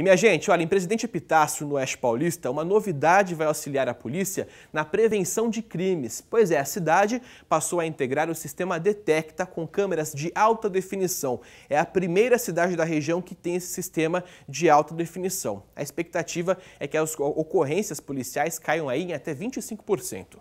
E minha gente, olha, em Presidente Epitácio, no Oeste Paulista, uma novidade vai auxiliar a polícia na prevenção de crimes. Pois é, a cidade passou a integrar o sistema Detecta com câmeras de alta definição. É a primeira cidade da região que tem esse sistema de alta definição. A expectativa é que as ocorrências policiais caiam aí em até 25%.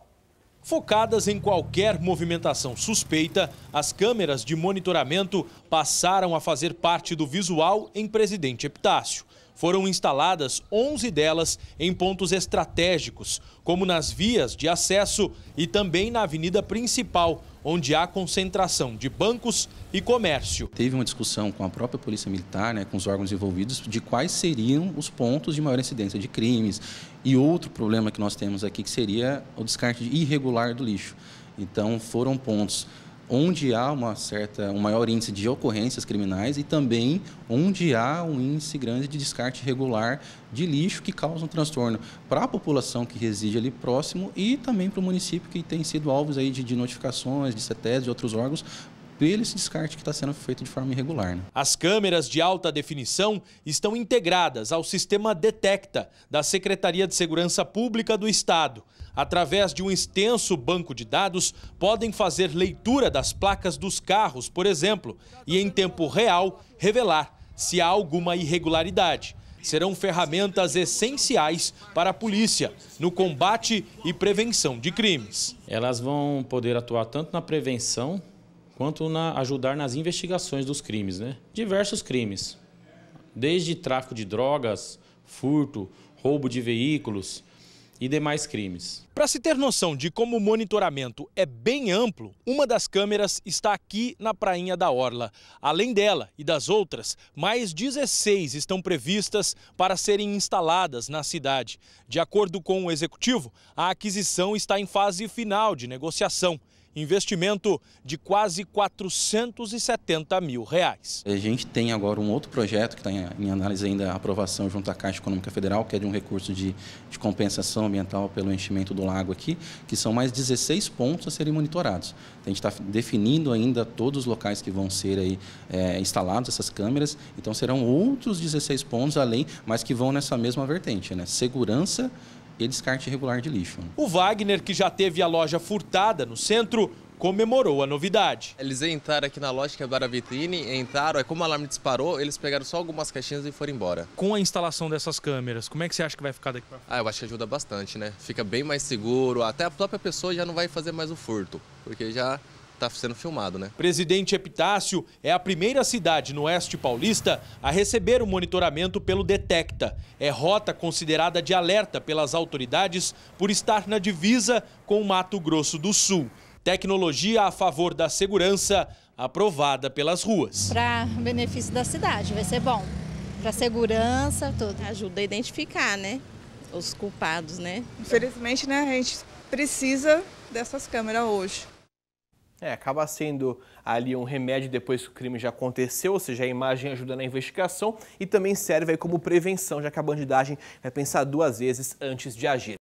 Focadas em qualquer movimentação suspeita, as câmeras de monitoramento passaram a fazer parte do visual em Presidente Epitácio foram instaladas 11 delas em pontos estratégicos, como nas vias de acesso e também na avenida principal, onde há concentração de bancos e comércio. Teve uma discussão com a própria Polícia Militar, né, com os órgãos envolvidos, de quais seriam os pontos de maior incidência de crimes. E outro problema que nós temos aqui, que seria o descarte irregular do lixo. Então, foram pontos onde há uma certa, um maior índice de ocorrências criminais e também onde há um índice grande de descarte regular de lixo que causa um transtorno para a população que reside ali próximo e também para o município que tem sido alvos aí de, de notificações, de CETES, de outros órgãos espelho esse descarte que está sendo feito de forma irregular. Né? As câmeras de alta definição estão integradas ao sistema Detecta da Secretaria de Segurança Pública do Estado. Através de um extenso banco de dados, podem fazer leitura das placas dos carros, por exemplo, e em tempo real revelar se há alguma irregularidade serão ferramentas essenciais para a polícia no combate e prevenção de crimes. Elas vão poder atuar tanto na prevenção quanto na ajudar nas investigações dos crimes, né? Diversos crimes, desde tráfico de drogas, furto, roubo de veículos e demais crimes. Para se ter noção de como o monitoramento é bem amplo, uma das câmeras está aqui na Prainha da Orla. Além dela e das outras, mais 16 estão previstas para serem instaladas na cidade. De acordo com o executivo, a aquisição está em fase final de negociação investimento de quase 470 mil reais. A gente tem agora um outro projeto que está em análise ainda a aprovação junto à Caixa Econômica Federal, que é de um recurso de, de compensação ambiental pelo enchimento do lago aqui, que são mais 16 pontos a serem monitorados. A gente está definindo ainda todos os locais que vão ser aí, é, instalados essas câmeras, então serão outros 16 pontos além, mas que vão nessa mesma vertente, né? Segurança e descarte irregular de lixo. O Wagner, que já teve a loja furtada no centro, comemorou a novidade. Eles entraram aqui na loja, é a vitrine, entraram, aí é como o alarme disparou, eles pegaram só algumas caixinhas e foram embora. Com a instalação dessas câmeras, como é que você acha que vai ficar daqui para frente? Ah, eu acho que ajuda bastante, né? Fica bem mais seguro, até a própria pessoa já não vai fazer mais o furto, porque já está sendo filmado, né? Presidente Epitácio é a primeira cidade no oeste paulista a receber o monitoramento pelo Detecta. É rota considerada de alerta pelas autoridades por estar na divisa com o Mato Grosso do Sul. Tecnologia a favor da segurança aprovada pelas ruas. Para benefício da cidade, vai ser bom. Para segurança, tudo. Ajuda a identificar, né? Os culpados, né? Infelizmente, né, a gente precisa dessas câmeras hoje. É, acaba sendo ali um remédio depois que o crime já aconteceu, ou seja, a imagem ajuda na investigação e também serve aí como prevenção, já que a bandidagem vai pensar duas vezes antes de agir.